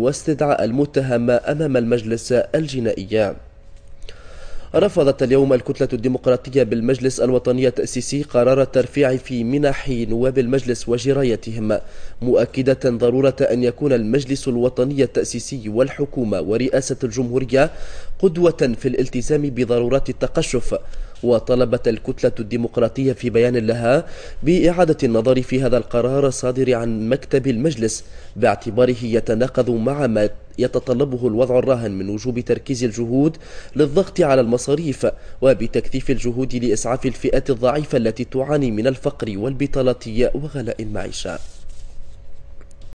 واستدعاء المتهم أمام المجلس الجنائي رفضت اليوم الكتلة الديمقراطية بالمجلس الوطني التأسيسي قرار الترفيع في منح نواب المجلس وجرايتهم مؤكدة ضرورة أن يكون المجلس الوطني التأسيسي والحكومة ورئاسة الجمهورية قدوة في الالتزام بضرورات التقشف وطلبت الكتلة الديمقراطية في بيان لها بإعادة النظر في هذا القرار الصادر عن مكتب المجلس باعتباره يتناقض مع ما يتطلبه الوضع الراهن من وجوب تركيز الجهود للضغط على المصاريف وبتكثيف الجهود لإسعاف الفئات الضعيفة التي تعاني من الفقر والبطالة وغلاء المعيشة